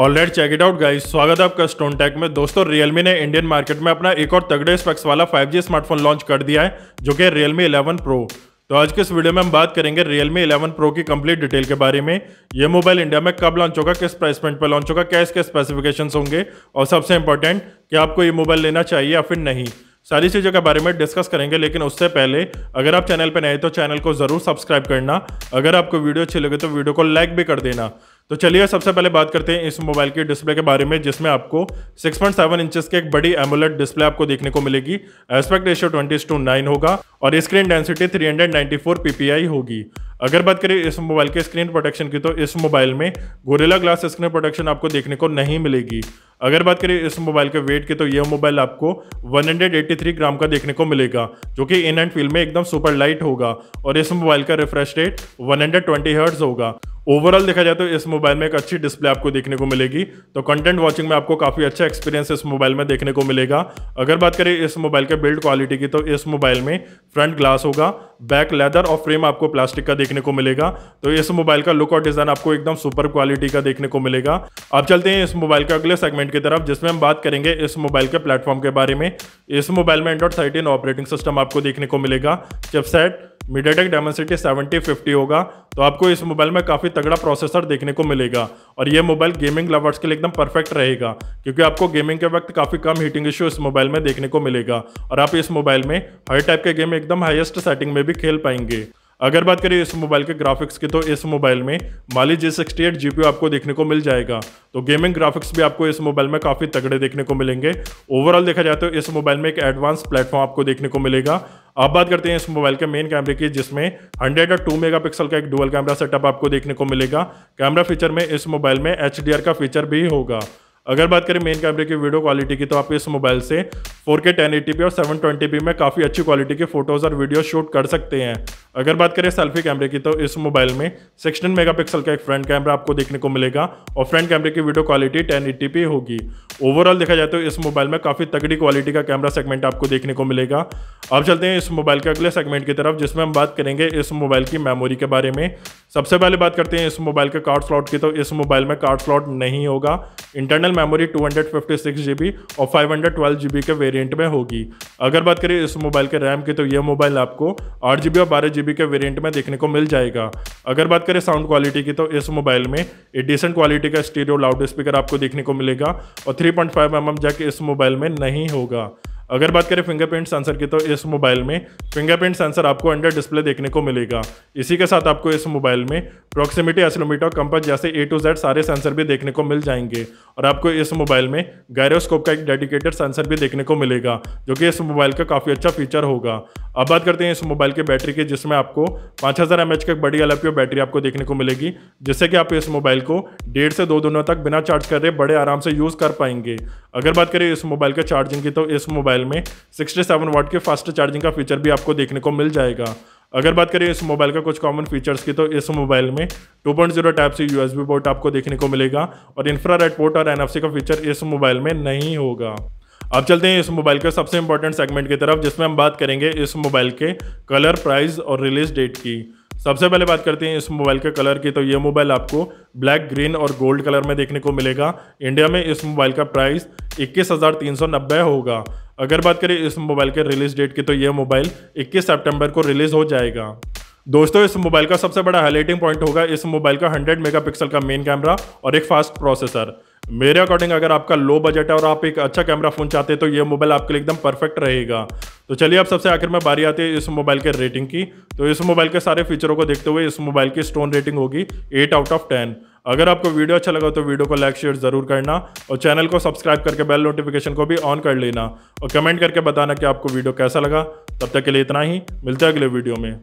all right check it out guys स्वागत है आपका स्टोन टेक में दोस्तों रियलमी ने इंडियन मार्केट में अपना एक और तगड़े स्पेक्स वाला 5G स्मार्टफोन लॉन्च कर दिया है जो कि रियलमी 11 प्रो तो आज के इस वीडियो में हम बात करेंगे रियलमी 11 प्रो की कंप्लीट डिटेल के बारे में यह मोबाइल इंडिया में कब लॉन्च होगा किस प्राइस पॉइंट पर लॉन्च होगा क्या इसके स्पेसिफिकेशन होंगे और सबसे इंपॉर्टेंट कि आपको ये मोबाइल लेना चाहिए या फिर नहीं सारी चीज़ों के बारे में डिस्कस करेंगे लेकिन उससे पहले अगर आप चैनल पर नए तो चैनल को ज़रूर सब्सक्राइब करना अगर आपको वीडियो अच्छी लगे तो वीडियो को लाइक भी कर देना तो चलिए सबसे पहले बात करते हैं इस मोबाइल के डिस्प्ले के बारे में जिसमें आपको 6.7 पॉइंट इंचेस के एक बड़ी एमोलेट डिस्प्ले आपको देखने को मिलेगी aspect ratio twenty to nine होगा और स्क्रीन डेंसिटी 394 पीपीआई होगी अगर बात करें इस मोबाइल के स्क्रीन प्रोटेक्शन की तो इस मोबाइल में गोरेला ग्लास स्क्रीन प्रोटेक्शन आपको देखने को नहीं मिलेगी अगर बात करें इस मोबाइल के वेट की तो यह मोबाइल आपको 183 ग्राम का देखने को मिलेगा जो कि इन एंड फील्ड में एकदम सुपर लाइट होगा और इस मोबाइल का रिफ्रेश रेट 120 हर्ट्ज होगा ओवरऑल देखा जाए तो इस मोबाइल में एक अच्छी डिस्प्ले आपको देखने को मिलेगी तो कंटेंट वाचिंग में आपको काफ़ी अच्छा एक्सपीरियंस इस मोबाइल में देखने को मिलेगा अगर बात करें इस मोबाइल के बिल्ड क्वालिटी की तो इस मोबाइल में फ्रंट ग्लास होगा बैक लेदर और फ्रेम आपको प्लास्टिक का देखने को मिलेगा तो इस मोबाइल का लुक और डिज़ाइन आपको एकदम सुपर क्वालिटी का देखने को मिलेगा अब चलते हैं इस मोबाइल के अगले सेगमेंट की तरफ जिसमें हम बात करेंगे इस मोबाइल के प्लेटफॉर्म के बारे में इस मोबाइल में एंड्रॉइड थर्टीन ऑपरेटिंग सिस्टम आपको देखने को मिलेगा chipset MediaTek Dimensity seventy fifty होगा तो आपको इस मोबाइल में काफ़ी तगड़ा प्रोसेसर देखने को मिलेगा और ये मोबाइल गेमिंग लवर्स के लिए एकदम परफेक्ट रहेगा क्योंकि आपको गेमिंग के वक्त काफ़ी कम हीटिंग इश्यू इस मोबाइल में देखने को मिलेगा और आप इस मोबाइल में हर टाइप के गेम एकदम हाइएस्ट सेटिंग में भी खेल पाएंगे अगर बात करें इस मोबाइल के ग्राफिक्स की तो इस मोबाइल में माली जी सिक्सटी एट जी आपको देखने को मिल जाएगा तो गेमिंग ग्राफिक्स भी आपको इस मोबाइल में काफ़ी तगड़े देखने को मिलेंगे ओवरऑल देखा जाए तो इस मोबाइल में एक एडवांस प्लेटफॉर्म आपको देखने को मिलेगा अब बात करते हैं इस मोबाइल के मेन कैमरे की जिसमें हंड्रेड और टू मेगा का एक डुअल कैमरा सेटअप आपको देखने को मिलेगा कैमरा फीचर में इस मोबाइल में एच का फीचर भी होगा अगर बात करें मेन कैमरे की वीडियो क्वालिटी की तो आप इस मोबाइल से 4K 1080p और 720p में काफ़ी अच्छी क्वालिटी के फोटोज़ और वीडियो शूट कर सकते हैं अगर बात करें सेल्फी कैमरे की तो इस मोबाइल में 16 मेगापिक्सल का एक फ्रंट कैमरा आपको देखने को मिलेगा और फ्रंट कैमरे की वीडियो क्वालिटी 1080p होगी ओवरऑल देखा जाए तो इस मोबाइल में काफ़ी तगड़ी क्वालिटी का कैमरा सेगमेंट आपको देखने को मिलेगा अब चलते हैं इस मोबाइल के अगले सेगमेंट की तरफ जिसमें हम बात करेंगे इस मोबाइल की मेमोरी के बारे में सबसे पहले बात करते हैं इस मोबाइल के कार्ड स्लॉट की तो इस मोबाइल में कार्ड स्लॉट नहीं होगा इंटरनल मेमोरी टू जीबी और 512 जीबी के वेरियंट में होगी अगर बात करें इस मोबाइल के रैम की तो यह मोबाइल आपको आठ और बारह के वेरियंट में देखने को मिल जाएगा अगर बात करें साउंड क्वालिटी की तो इस मोबाइल में एक डिसेंट क्वालिटी का स्टीरियो लाउड स्पीकर आपको देखने को मिलेगा और three point five M M jack इस मोबाइल में नहीं होगा अगर बात करें फिंगरप्रिंट सेंसर की तो इस मोबाइल में फिंगरप्रिंट सेंसर आपको अंडर डिस्प्ले देखने को मिलेगा इसी के साथ आपको इस मोबाइल में प्रॉक्सिमिटी एसलोमीटर कंपस जैसे ए टू जेड सारे सेंसर भी देखने को मिल जाएंगे और आपको इस मोबाइल में गायरोस्कोप का एक डेडिकेटेड सेंसर भी देखने को मिलेगा जो कि इस मोबाइल का काफ़ी अच्छा फीचर होगा अब बात करते हैं इस मोबाइल की बैटरी की जिसमें आपको पाँच हज़ार एम एच की बड़ी एल बैटरी आपको देखने को मिलेगी जिससे कि आप इस मोबाइल को डेढ़ से दो दिनों तक बिना चार्ज करे बड़े आराम से यूज़ कर पाएंगे अगर बात करें इस मोबाइल के चार्जिंग की तो इस मोबाइल मॉडल में सिक्सटी सेवन वाट के फास्ट चार्जिंग का फीचर भी आपको देखने को मिल जाएगा अगर बात करें इस मोबाइल का कुछ कॉमन फीचर्स की तो इस मोबाइल में 2.0 point zero type C USB port आपको देखने को मिलेगा और इंफ्रारेड पोर्ट और एनएफसी का फीचर इस मोबाइल में नहीं होगा अब चलते हैं इस मोबाइल के सबसे इंपॉर्टेंट सेगमेंट की तरफ जिसमें हम बात करेंगे इस मोबाइल के कलर प्राइस और रिलीज डेट की सबसे पहले बात करते हैं इस मोबाइल के कलर की तो ये मोबाइल आपको ब्लैक ग्रीन और गोल्ड कलर में देखने को मिलेगा इंडिया में इस मोबाइल का प्राइस इक्कीस होगा अगर बात करें इस मोबाइल के रिलीज डेट की तो ये मोबाइल 21 सितंबर को रिलीज हो जाएगा दोस्तों इस मोबाइल का सबसे बड़ा हाईलाइटिंग पॉइंट होगा इस मोबाइल का 100 मेगापिक्सल का मेन कैमरा और एक फास्ट प्रोसेसर मेरे अकॉर्डिंग अगर आपका लो बजट है और आप एक अच्छा कैमरा फोन चाहते हैं तो ये मोबाइल आपके लिए एकदम परफेक्ट रहेगा तो चलिए अब सबसे आखिर में बारी आती है इस मोबाइल के रेटिंग की तो इस मोबाइल के सारे फीचरों को देखते हुए इस मोबाइल की स्टोन रेटिंग होगी एट आउट ऑफ टेन अगर आपको वीडियो अच्छा लगा तो वीडियो को लाइक शेयर जरूर करना और चैनल को सब्सक्राइब करके बेल नोटिफिकेशन को भी ऑन कर लेना और कमेंट करके बताना कि आपको वीडियो कैसा लगा तब तक के लिए इतना ही मिलते हैं अगले वीडियो में